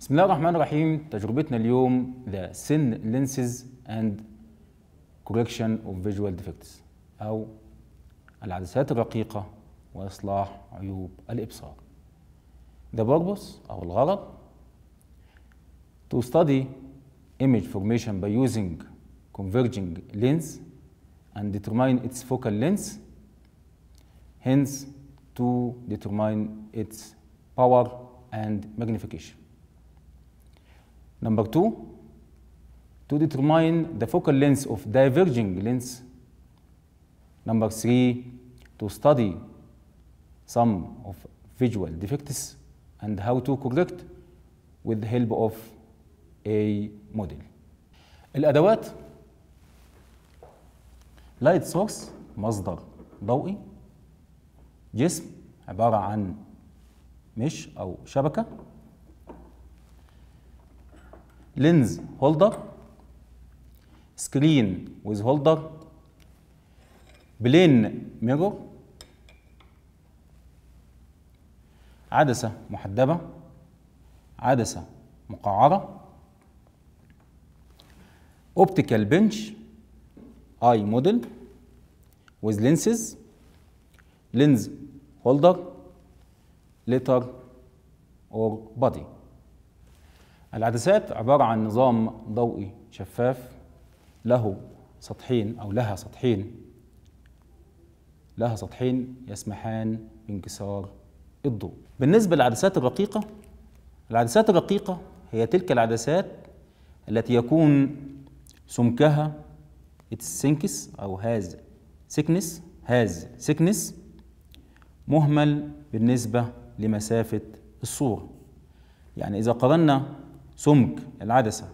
بسم الله الرحمن الرحيم تجربتنا اليوم ذا سن لينسز اند كوريكشن اوف فيجوال ديفكتس او العدسات الرقيقة وإصلاح عيوب الإبصار The purpose أو الغرض to study image formation by using converging lens and determine its focal length hence to determine its power and magnification Number two, to determine the focal length of diverging lens. Number three, to study some of visual defects and how to correct with the help of a model. الأدوات light source مصدر ضوئي جسم عبارة عن مش أو شبكة lens holder screen with holder plane mirror عدسة محدبة عدسة مقعرة optical bench eye model with lenses lens holder letter or body العدسات عبارة عن نظام ضوئي شفاف له سطحين أو لها سطحين لها سطحين يسمحان بانكسار الضوء بالنسبة للعدسات الرقيقة العدسات الرقيقة هي تلك العدسات التي يكون سمكها اتسنكس أو هاز سكنس هاز سكنس مهمل بالنسبة لمسافة الصورة يعني إذا قارنا سمك العدسة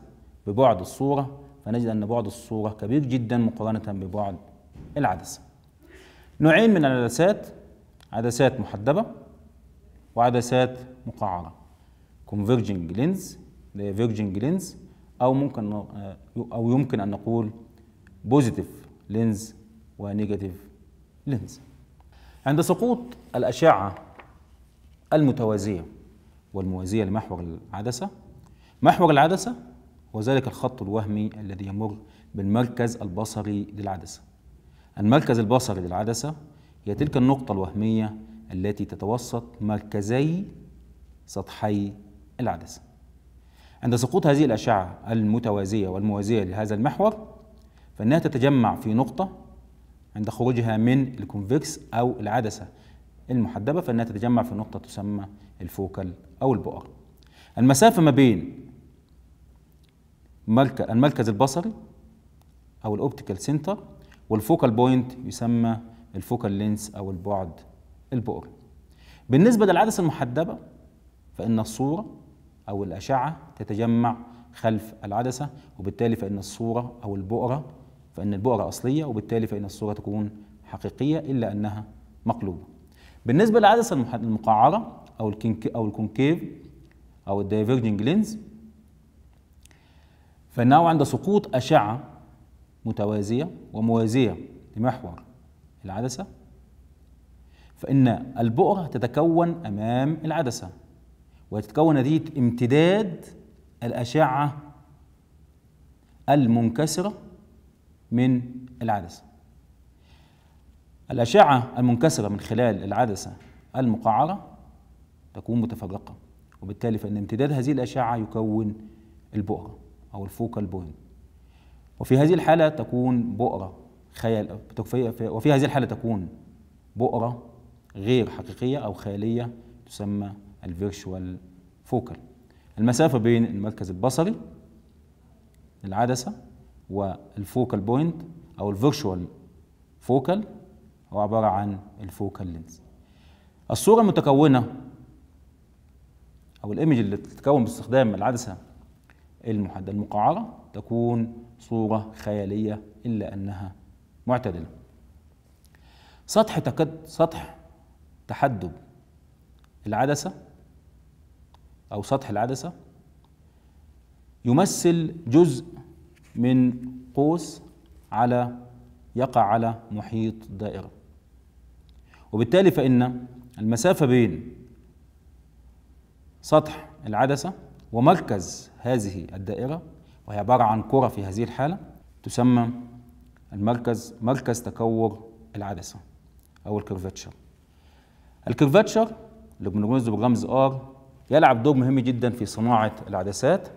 ببعد الصورة فنجد أن بعد الصورة كبير جدا مقارنة ببعد العدسة نوعين من العدسات عدسات محدبة وعدسات مقعرة converging lens diverging lens أو ممكن آه، أو يمكن أن نقول lens و ونيجاتيف لينز عند سقوط الأشعة المتوازية والموازية لمحور العدسة محور العدسة وذلك الخط الوهمي الذي يمر بالمركز البصري للعدسة المركز البصري للعدسة هي تلك النقطة الوهمية التي تتوسط مركزي سطحي العدسة عند سقوط هذه الأشعة المتوازية والموازية لهذا المحور فإنها تتجمع في نقطة عند خروجها من الكونفكس أو العدسة المحدبة فإنها تتجمع في نقطة تسمى الفوكل أو البؤر المسافة ما بين المركز البصري أو الأوبتيكال سنتر والفوكال بوينت يسمى الفوكال لينس أو البعد البؤري بالنسبة للعدسة المحدبة فإن الصورة أو الأشعة تتجمع خلف العدسة وبالتالي فإن الصورة أو البؤرة فإن البؤرة أصلية وبالتالي فإن الصورة تكون حقيقية إلا أنها مقلوبة بالنسبة للعدسة المقعرة أو الكنك أو الكونكيف أو الدايفرجنج لينز فانه عند سقوط أشعة متوازية وموازية لمحور العدسة فإن البؤرة تتكون أمام العدسة وتتكون نتيجة امتداد الأشعة المنكسرة من العدسة الأشعة المنكسرة من خلال العدسة المقعرة تكون متفرقة وبالتالي فإن امتداد هذه الأشعة يكون البؤرة أو الفوكال بوينت وفي هذه الحالة تكون بؤرة خيال وفي هذه الحالة تكون بؤرة غير حقيقية أو خيالية تسمى الفيرشوال فوكال المسافة بين المركز البصري العدسة والفوكال بوينت أو الفيرشوال فوكال هو عبارة عن الفوكال لينز الصورة المتكونة أو الإيمج اللي تتكون باستخدام العدسة المحدد المقعرة تكون صورة خيالية إلا أنها معتدلة سطح تكد سطح تحدب العدسة أو سطح العدسة يمثل جزء من قوس على يقع على محيط دائرة وبالتالي فإن المسافة بين سطح العدسة ومركز هذه الدائرة وهي عبارة عن كرة في هذه الحالة تسمى المركز مركز تكور العدسة أو الكرفاتشر الكرفاتشر اللي بنرمزه بالرمز R يلعب دور مهم جدا في صناعة العدسات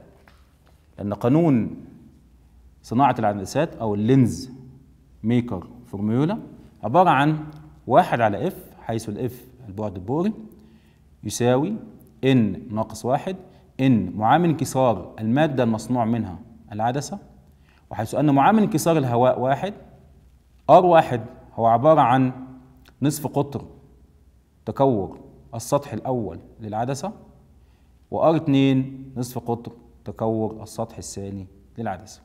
لأن قانون صناعة العدسات أو اللينز ميكر فورميولا عبارة عن واحد على F حيث الاف البعد البوري يساوي N ناقص واحد إن معامل انكسار المادة المصنوع منها العدسة وحيث أن معامل انكسار الهواء واحد ار واحد هو عبارة عن نصف قطر تكور السطح الأول للعدسة وار 2 نصف قطر تكور السطح الثاني للعدسة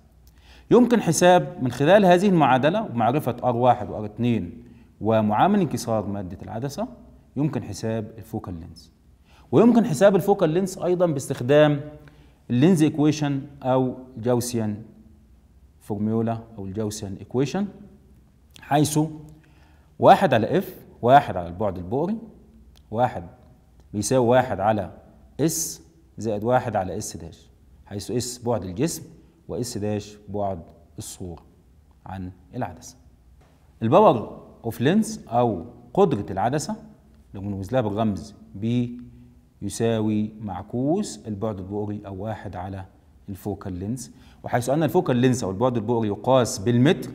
يمكن حساب من خلال هذه المعادلة ومعرفة R1 و R2 ومعامل انكسار مادة العدسة يمكن حساب الفوكال لينز ويمكن حساب الفوكال لينس ايضا باستخدام اللينز ايكويشن او جاوسيان فورميولا او الجاوسيان ايكويشن حيث واحد على اف واحد على البعد البؤري واحد بيساوي واحد على اس زائد واحد على اس داش حيث اس بعد الجسم واس داش بعد الصورة عن العدسة الباور اوف لينز او قدرة العدسة لو بنوزلها لها بالرمز بي يساوي معكوس البعد البؤري أو واحد على الفوكال لينز وحيث أن الفوكال لينز أو البعد البؤري يقاس بالمتر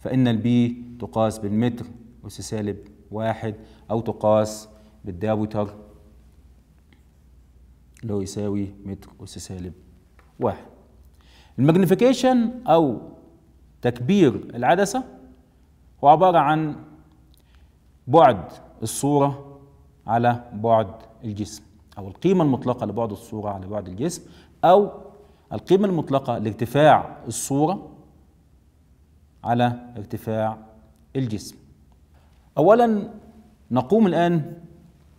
فإن البي تقاس بالمتر أس سالب واحد أو تقاس بالداوتر اللي هو يساوي متر أس سالب واحد الماجنيفيكيشن أو تكبير العدسة هو عبارة عن بعد الصورة على بعد الجسم أو القيمة المطلقة لبعد الصورة على بعد الجسم أو القيمة المطلقة لارتفاع الصورة على ارتفاع الجسم أولا نقوم الآن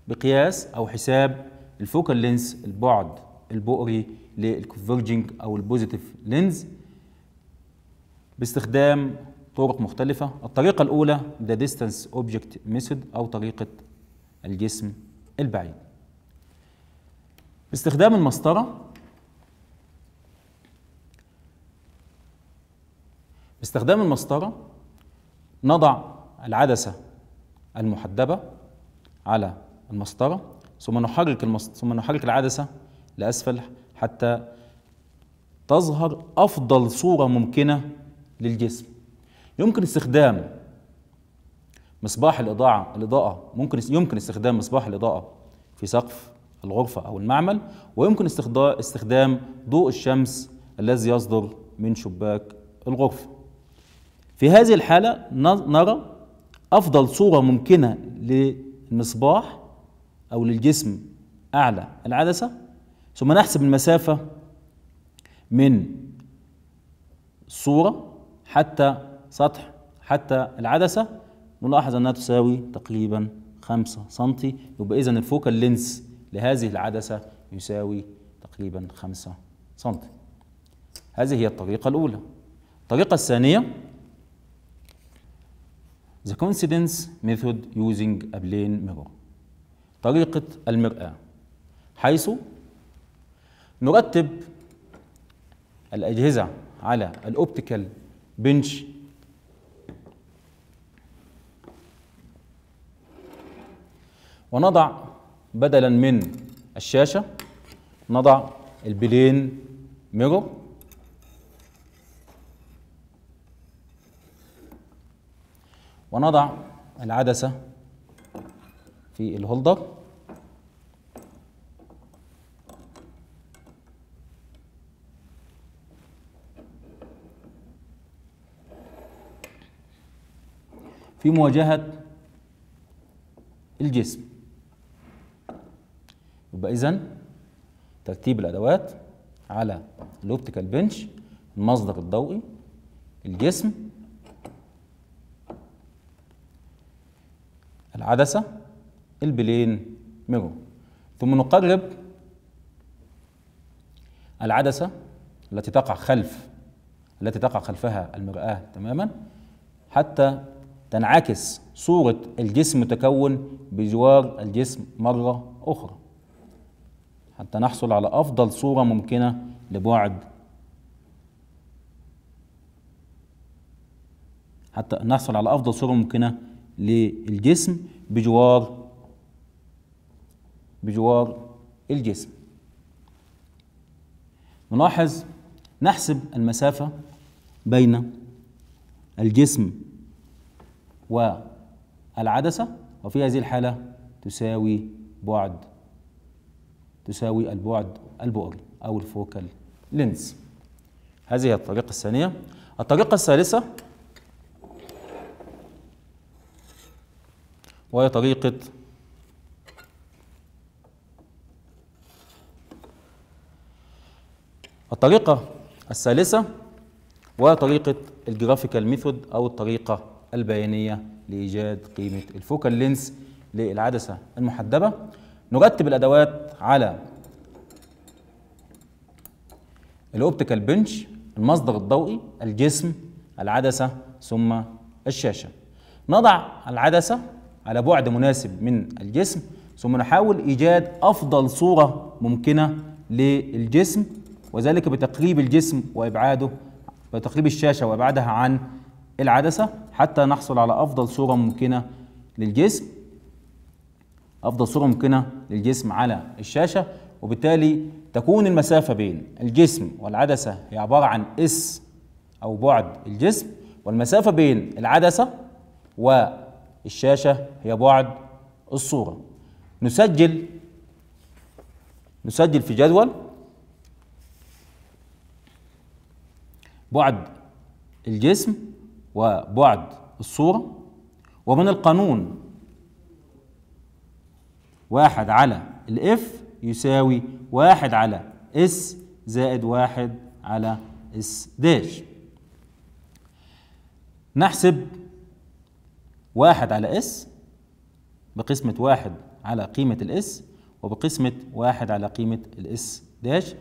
بقياس أو حساب الفوكال لينس البعد البؤري للكونفرجنج أو البوزيتيف لينز باستخدام طرق مختلفة الطريقة الأولى The Distance Object Method أو طريقة الجسم البعيد باستخدام المسطرة باستخدام المسطرة نضع العدسة المحدبة على المسطرة ثم نحرك المسطرة ثم نحرك العدسة لأسفل حتى تظهر أفضل صورة ممكنة للجسم يمكن استخدام مصباح الإضاءة الإضاءة ممكن يمكن استخدام مصباح الإضاءة في سقف الغرفة أو المعمل ويمكن استخدام ضوء الشمس الذي يصدر من شباك الغرفة في هذه الحالة نرى أفضل صورة ممكنة للمصباح أو للجسم أعلى العدسة ثم نحسب المسافة من الصورة حتى سطح حتى العدسة نلاحظ أنها تساوي تقريبا 5 سم يبقى إذا الفوكال لينس لهذه العدسة يساوي تقريبا 5 سم هذه هي الطريقة الأولى الطريقة الثانية The coincidence method using a plane mirror طريقة المرآة حيث نرتب الأجهزة على الأوبتيكال بنش ونضع بدلا من الشاشة نضع البلين ميرور ونضع العدسة في الهولدر في مواجهة الجسم يبقى اذا ترتيب الادوات على الاوبتيكال بنش المصدر الضوئي الجسم العدسه البلين ميرور ثم نقرب العدسه التي تقع خلف التي تقع خلفها المرآة تماما حتى تنعكس صورة الجسم متكون بجوار الجسم مرة أخرى حتى نحصل على أفضل صورة ممكنة لبعد حتى نحصل على أفضل صورة ممكنة للجسم بجوار بجوار الجسم نلاحظ نحسب المسافة بين الجسم والعدسة وفي هذه الحالة تساوي بعد تساوي البعد البؤري أو الفوكال لينز هذه هي الطريقة الثانية الطريقة الثالثة وهي طريقة الطريقة الثالثة وهي طريقة الجرافيكال ميثود أو الطريقة البيانية لإيجاد قيمة الفوكال لينس للعدسة المحدبة نرتب الادوات على الاوبتيكال بنش المصدر الضوئي الجسم العدسه ثم الشاشه نضع العدسه على بعد مناسب من الجسم ثم نحاول ايجاد افضل صوره ممكنه للجسم وذلك بتقريب الجسم وابعاده بتقريب الشاشه وابعادها عن العدسه حتى نحصل على افضل صوره ممكنه للجسم افضل صوره ممكنه للجسم على الشاشه وبالتالي تكون المسافه بين الجسم والعدسه هي عباره عن اس او بعد الجسم والمسافه بين العدسه والشاشه هي بعد الصوره نسجل نسجل في جدول بعد الجسم وبعد الصوره ومن القانون واحد على الاف يساوي واحد على اس زائد واحد على اس داش نحسب واحد على اس بقسمة واحد على قيمة الاس وبقسمة واحد على قيمة الاس داش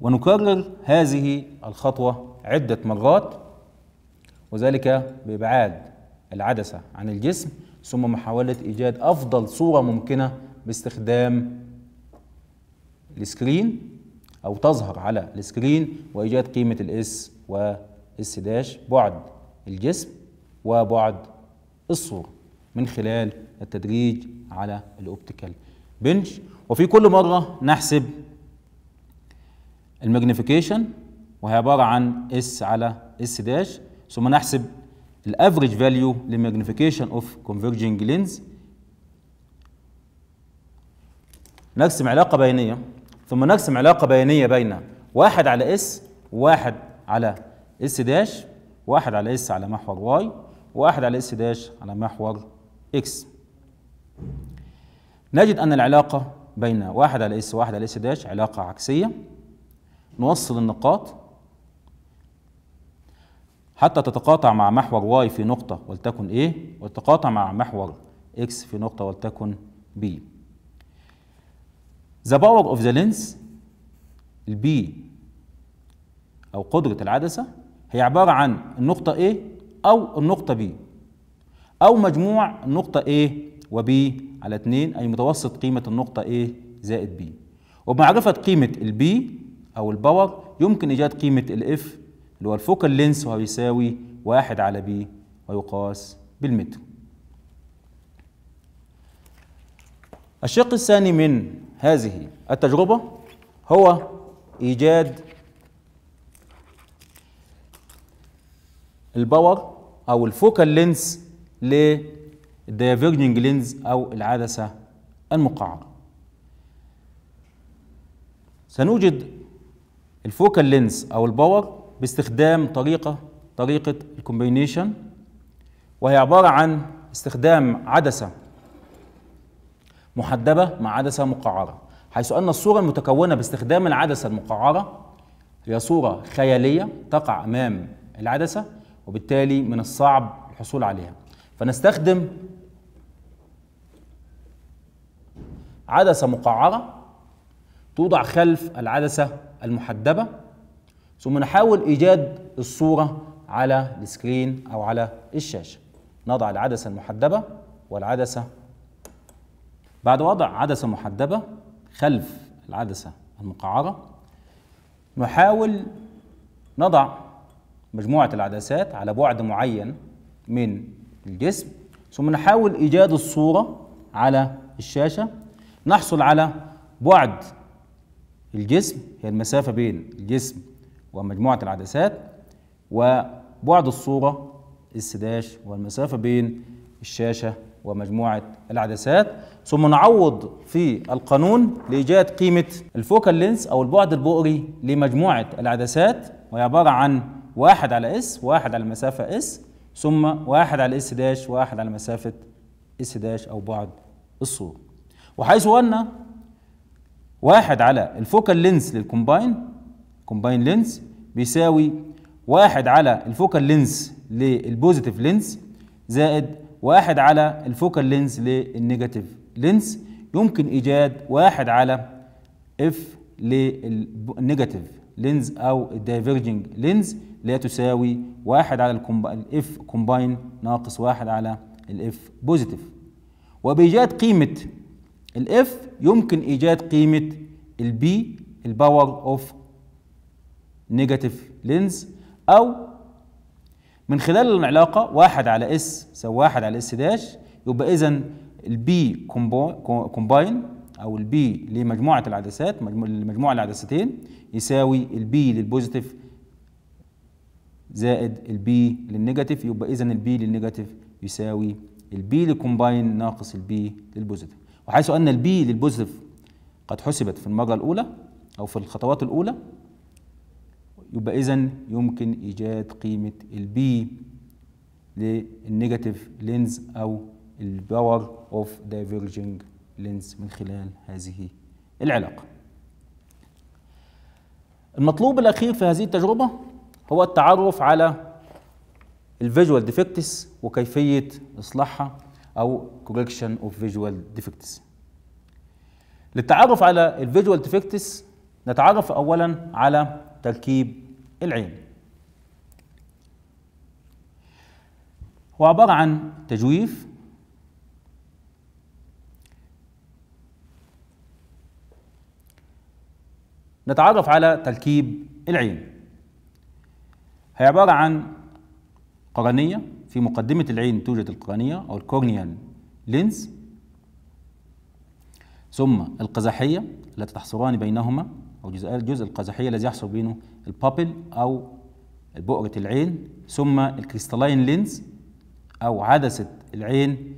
ونكرر هذه الخطوة عدة مرات وذلك بإبعاد العدسة عن الجسم ثم محاولة إيجاد أفضل صورة ممكنة باستخدام السكرين أو تظهر على السكرين وإيجاد قيمة الاس واس داش بعد الجسم وبعد الصورة من خلال التدريج على الأوبتيكال بنش وفي كل مرة نحسب الماجنيفيكيشن وهي عبارة عن اس على اس داش ثم نحسب الافريج فاليو للماجنيفيكيشن اوف كونفرجنج لينز نرسم علاقه بينيه ثم نرسم علاقه بينيه بين واحد على اس واحد على اس داش واحد على اس على محور واي واحد على اس داش على محور اكس نجد ان العلاقه بين واحد على اس واحد على اس داش علاقه عكسيه نوصل النقاط حتى تتقاطع مع محور واي في نقطة ولتكن A إيه؟ وتتقاطع مع محور X في نقطة ولتكن B The power of the lens البي أو قدرة العدسة هي عبارة عن النقطة A أو النقطة B أو مجموع النقطة A وبي على 2 أي متوسط قيمة النقطة A زائد B وبمعرفة قيمة البي أو الباور يمكن إيجاد قيمة الإف اللي هو الفوكال لينس وهو يساوي واحد على بي ويقاس بالمتر الشق الثاني من هذه التجربة هو إيجاد الباور أو الفوكال لينس للدايفيرجنج لينز أو العدسة المقعرة سنوجد الفوكال لينس أو الباور باستخدام طريقة طريقة الكومبينيشن وهي عبارة عن استخدام عدسة محدبة مع عدسة مقعرة حيث أن الصورة المتكونة باستخدام العدسة المقعرة هي صورة خيالية تقع أمام العدسة وبالتالي من الصعب الحصول عليها فنستخدم عدسة مقعرة توضع خلف العدسة المحدبة ثم نحاول إيجاد الصورة على السكرين أو على الشاشة نضع العدسة المحدبة والعدسة بعد وضع عدسة محدبة خلف العدسة المقعرة نحاول نضع مجموعة العدسات على بعد معين من الجسم ثم نحاول إيجاد الصورة على الشاشة نحصل على بعد الجسم هي المسافة بين الجسم ومجموعة العدسات وبعد الصورة داش والمسافة بين الشاشة ومجموعة العدسات ثم نعوض في القانون لإيجاد قيمة الفوكال لينس أو البعد البؤري لمجموعة العدسات وهي عبارة عن واحد على اس واحد على المسافة اس ثم واحد على اس داش واحد على مسافة اس داش أو بعد الصورة وحيث أن واحد على الفوكال لينس للكومباين كومباين لينز بيساوي واحد على الفوكال لينز للبوزيتيف لينز زائد واحد على الفوكال لينز للنيجاتيف لينز يمكن ايجاد واحد على اف للنيجاتيف لينز او الدايفرجنج لينز لا تساوي واحد على الاف كومباين ناقص واحد على الاف بوزيتيف وبايجاد قيمه الاف يمكن ايجاد قيمه البي الباور اوف نيجاتيف لينز او من خلال العلاقه واحد على اس يساوي واحد على اس داش يبقى اذا البي كومباين او البي لمجموعه العدسات مجموعة العدستين يساوي البي للبوزيتيف زائد البي للنيجاتيف يبقى اذا البي للنيجاتيف يساوي البي للكومباين ناقص البي للبوزيتيف وحيث ان البي للبوزيتيف قد حسبت في المرة الاولى او في الخطوات الاولى يبقى إذا يمكن إيجاد قيمة البي للنيجاتيف لينز أو الباور أوف دايفيرجينج لينز من خلال هذه العلاقة. المطلوب الأخير في هذه التجربة هو التعرف على الفيجوال ديفكتس وكيفية إصلاحها أو كوركشن أوف فيجوال ديفكتس. للتعرف على الفيجوال ديفكتس نتعرف أولا على تركيب العين هو عبارة عن تجويف نتعرف على تركيب العين هي عبارة عن قرنية في مقدمة العين توجد القرنية أو الكورنيال لينز ثم القزحية التي تحصران بينهما او جزء الجزء القزحيه الذي يحصل بينه البابل او بؤره العين ثم الكريستالين لينز او عدسه العين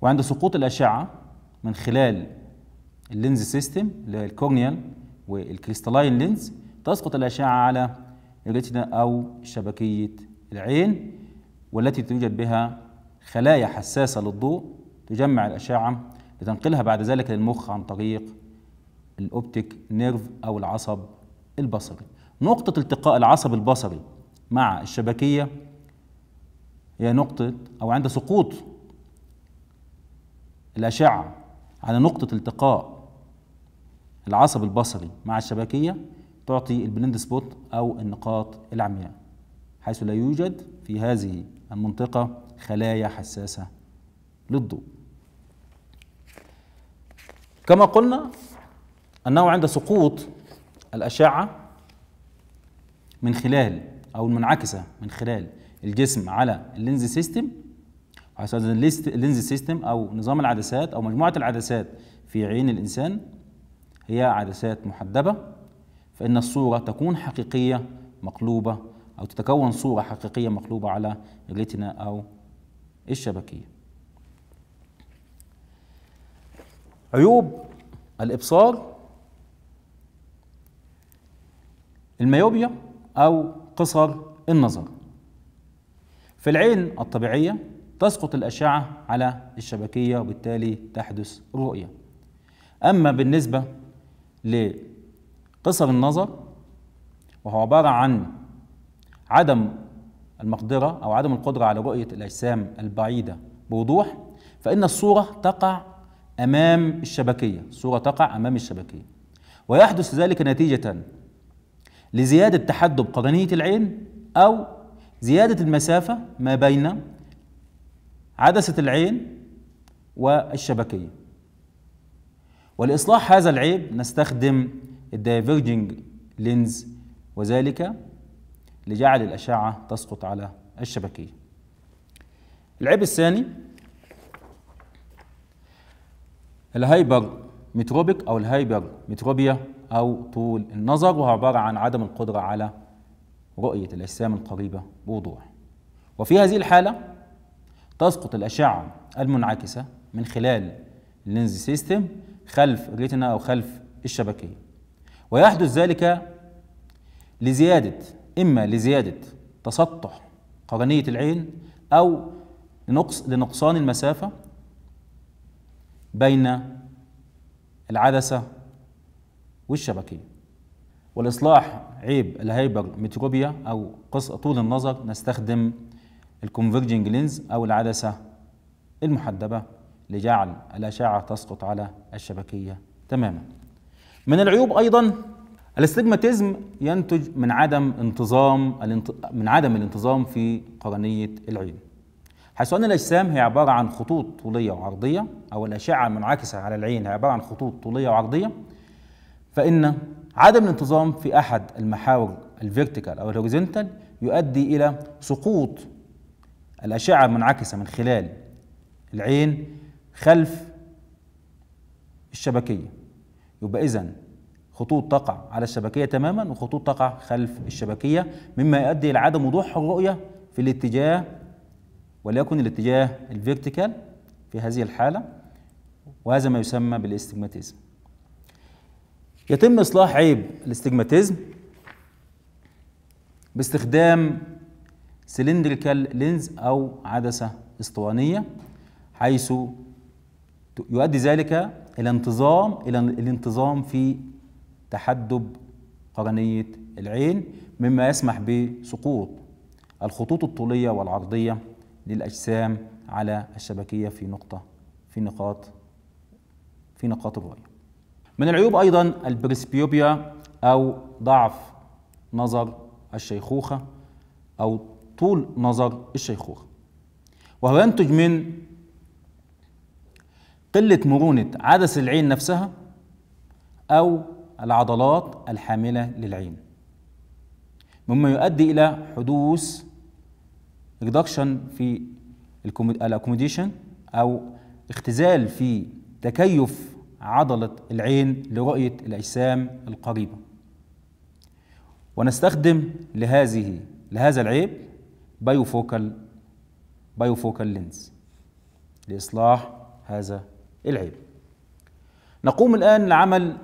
وعند سقوط الاشعه من خلال اللينز سيستم اللي هي الكورنيال والكريستالين لينز تسقط الاشعه على الريتنا او شبكيه العين والتي توجد بها خلايا حساسه للضوء تجمع الاشعه لتنقلها بعد ذلك للمخ عن طريق الاوبتيك نيرف او العصب البصري نقطة التقاء العصب البصري مع الشبكية هي نقطة أو عند سقوط الأشعة على نقطة التقاء العصب البصري مع الشبكية تعطي البلند سبوت أو النقاط العمياء حيث لا يوجد في هذه المنطقة خلايا حساسة للضوء كما قلنا أنه عند سقوط الأشعة من خلال أو المنعكسة من خلال الجسم على اللينز سيستم اللينز سيستم أو نظام العدسات أو مجموعة العدسات في عين الإنسان هي عدسات محدبة فإن الصورة تكون حقيقية مقلوبة أو تتكون صورة حقيقية مقلوبة على الريتنا أو الشبكية عيوب الإبصار الميوبيا أو قصر النظر في العين الطبيعية تسقط الأشعة على الشبكية وبالتالي تحدث الرؤية أما بالنسبة لقصر النظر وهو عبارة عن عدم المقدرة أو عدم القدرة على رؤية الأجسام البعيدة بوضوح فإن الصورة تقع أمام الشبكية الصورة تقع أمام الشبكية ويحدث ذلك نتيجة لزيادة تحدب قطنية العين أو زيادة المسافة ما بين عدسة العين والشبكية ولإصلاح هذا العيب نستخدم الدايفرجنج لينز وذلك لجعل الأشعة تسقط على الشبكية العيب الثاني الهايبر متروبيك أو الهايبر متروبيا أو طول النظر وهو عبارة عن عدم القدرة على رؤية الأجسام القريبة بوضوح وفي هذه الحالة تسقط الأشعة المنعكسة من خلال اللينز سيستم خلف الريتنا أو خلف الشبكية ويحدث ذلك لزيادة إما لزيادة تسطح قرنية العين أو لنقص لنقصان المسافة بين العدسة والشبكية ولإصلاح عيب الهايبر متروبيا أو قص طول النظر نستخدم الكونفرجنج لينز أو العدسة المحدبة لجعل الأشعة تسقط على الشبكية تماما من العيوب أيضا الاستجماتيزم ينتج من عدم انتظام من عدم الانتظام في قرنية العين حيث أن الأجسام هي عبارة عن خطوط طولية وعرضية أو الأشعة المنعكسة على العين هي عبارة عن خطوط طولية وعرضية فإن عدم الانتظام في أحد المحاور الفيرتيكال أو الهوريزونتال يؤدي إلى سقوط الأشعة المنعكسة من خلال العين خلف الشبكية يبقى إذا خطوط تقع على الشبكية تماما وخطوط تقع خلف الشبكية مما يؤدي إلى عدم وضوح الرؤية في الاتجاه وليكن الاتجاه الفيرتيكال في هذه الحالة وهذا ما يسمى بالاستجماتيزم يتم إصلاح عيب الاستجماتيزم باستخدام سلندريكال لينز أو عدسة اسطوانية حيث يؤدي ذلك إلى انتظام إلى الانتظام في تحدب قرنية العين مما يسمح بسقوط الخطوط الطولية والعرضية للأجسام على الشبكية في نقطة في نقاط في نقاط الرؤية من العيوب أيضا البريسبيوبيا أو ضعف نظر الشيخوخة أو طول نظر الشيخوخة وهو ينتج من قلة مرونة عدس العين نفسها أو العضلات الحاملة للعين مما يؤدي إلى حدوث ريدكشن في الاكوموديشن أو اختزال في تكيف عضلة العين لرؤية الأجسام القريبة ونستخدم لهذه لهذا العيب بايوفوكال بايوفوكال لينز لإصلاح هذا العيب نقوم الآن لعمل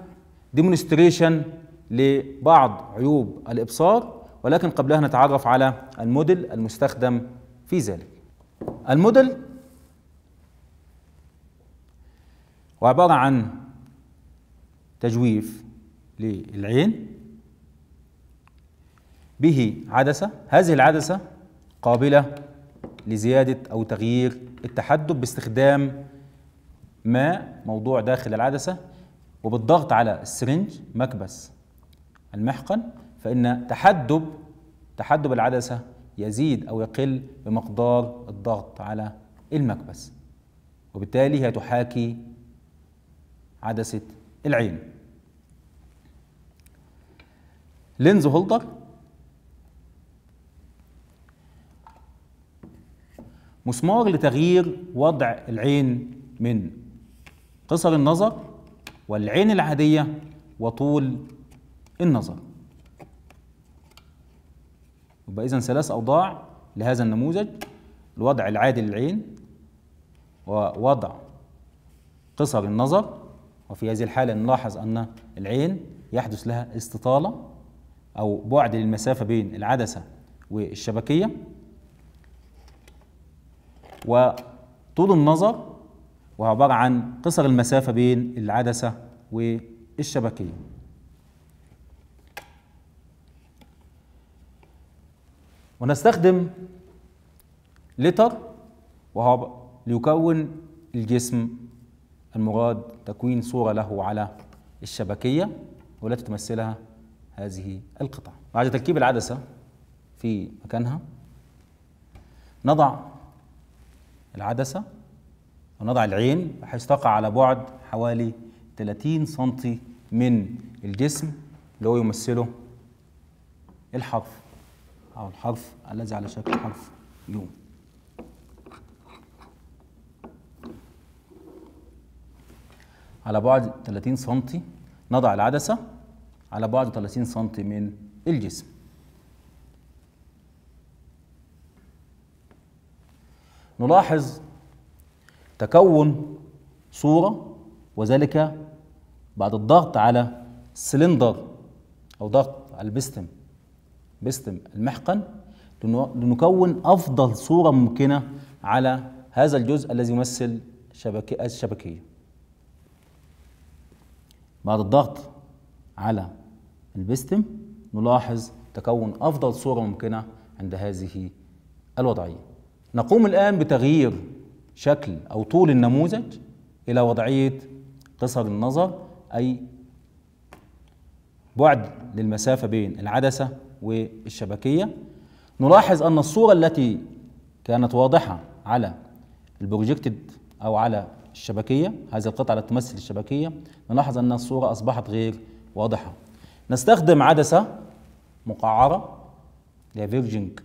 ديمونستريشن لبعض عيوب الإبصار ولكن قبلها نتعرف على الموديل المستخدم في ذلك الموديل وعبارة عن تجويف للعين به عدسة هذه العدسة قابلة لزيادة أو تغيير التحدب باستخدام ماء موضوع داخل العدسة وبالضغط على السرنج مكبس المحقن فإن تحدب تحدب العدسة يزيد أو يقل بمقدار الضغط على المكبس وبالتالي هي تحاكي عدسة العين لينز هولدر مسمار لتغيير وضع العين من قصر النظر والعين العادية وطول النظر يبقى إذن ثلاث أوضاع لهذا النموذج الوضع العادي للعين ووضع قصر النظر وفي هذه الحالة نلاحظ أن العين يحدث لها استطالة أو بعد للمسافة بين العدسة والشبكية وطول النظر وهو عبارة عن قصر المسافة بين العدسة والشبكية ونستخدم لتر وهو ليكون الجسم المراد تكوين صورة له على الشبكية والتي تمثلها هذه القطعة بعد تركيب العدسة في مكانها نضع العدسة ونضع العين بحيث تقع على بعد حوالي 30 سنتي من الجسم اللي هو يمثله الحرف أو الحرف الذي على شكل حرف يوم على بعد 30 سم نضع العدسة على بعد 30 سم من الجسم نلاحظ تكون صورة وذلك بعد الضغط على السلندر أو ضغط على البستم بستم المحقن لنكون أفضل صورة ممكنة على هذا الجزء الذي يمثل الشبكية بعد الضغط على البستم نلاحظ تكون أفضل صورة ممكنة عند هذه الوضعية نقوم الآن بتغيير شكل أو طول النموذج إلى وضعية قصر النظر أي بعد للمسافة بين العدسة والشبكية نلاحظ أن الصورة التي كانت واضحة على البروجكتد أو على الشبكية هذه القطعة التي تمثل الشبكية نلاحظ أن الصورة أصبحت غير واضحة نستخدم عدسة مقعرة لفيرجينج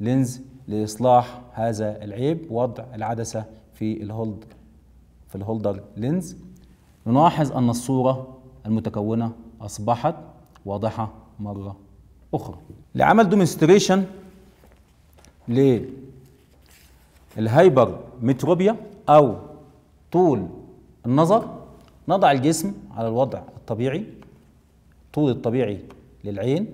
لينز لإصلاح هذا العيب وضع العدسة في الهولد في الهولدر لينز نلاحظ أن الصورة المتكونة أصبحت واضحة مرة أخرى لعمل ديمونستريشن للهايبر متروبيا أو طول النظر نضع الجسم على الوضع الطبيعي طول الطبيعي للعين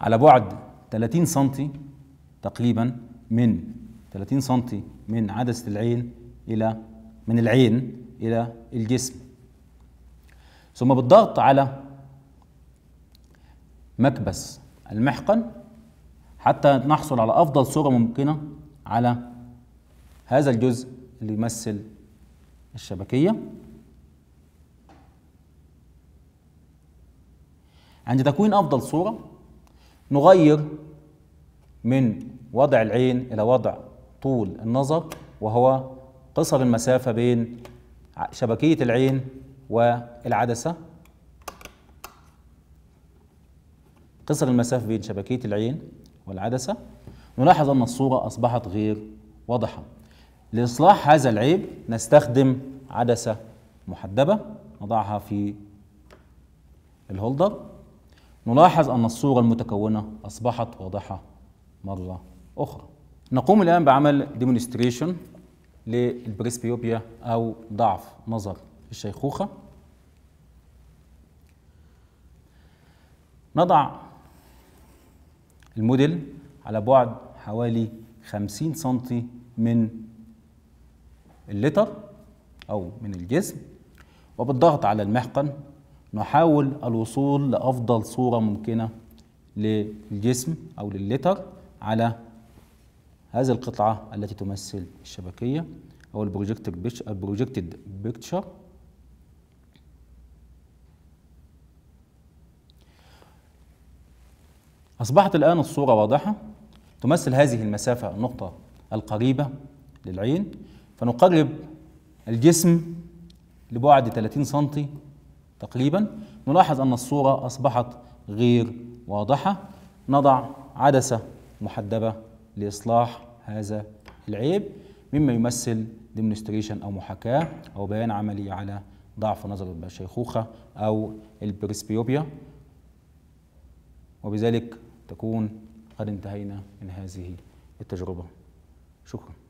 على بعد 30 سم تقريبا من 30 سم من عدسة العين إلى من العين إلى الجسم ثم بالضغط على مكبس المحقن حتى نحصل على أفضل صورة ممكنة على هذا الجزء اللي يمثل الشبكية عند تكوين أفضل صورة نغير من وضع العين إلى وضع طول النظر وهو قصر المسافة بين شبكية العين والعدسة قصر المسافة بين شبكية العين والعدسة نلاحظ أن الصورة أصبحت غير واضحة لإصلاح هذا العيب نستخدم عدسة محدبة نضعها في الهولدر نلاحظ أن الصورة المتكونة أصبحت واضحة مرة أخرى نقوم الآن بعمل ديمونستريشن للبريسبيوبيا أو ضعف نظر الشيخوخة نضع الموديل على بعد حوالي 50 سم من اللتر أو من الجسم وبالضغط على المحقن نحاول الوصول لأفضل صورة ممكنة للجسم أو للتر على هذه القطعة التي تمثل الشبكية أو البروجكتد بيكتشر أصبحت الآن الصورة واضحة تمثل هذه المسافة النقطة القريبة للعين فنقرب الجسم لبعد 30 سم تقريبا نلاحظ أن الصورة أصبحت غير واضحة نضع عدسة محدبة لإصلاح هذا العيب مما يمثل ديمونستريشن أو محاكاة أو بيان عملي على ضعف نظر الشيخوخة أو البرسبيوبيا وبذلك تكون قد انتهينا من هذه التجربة شكرا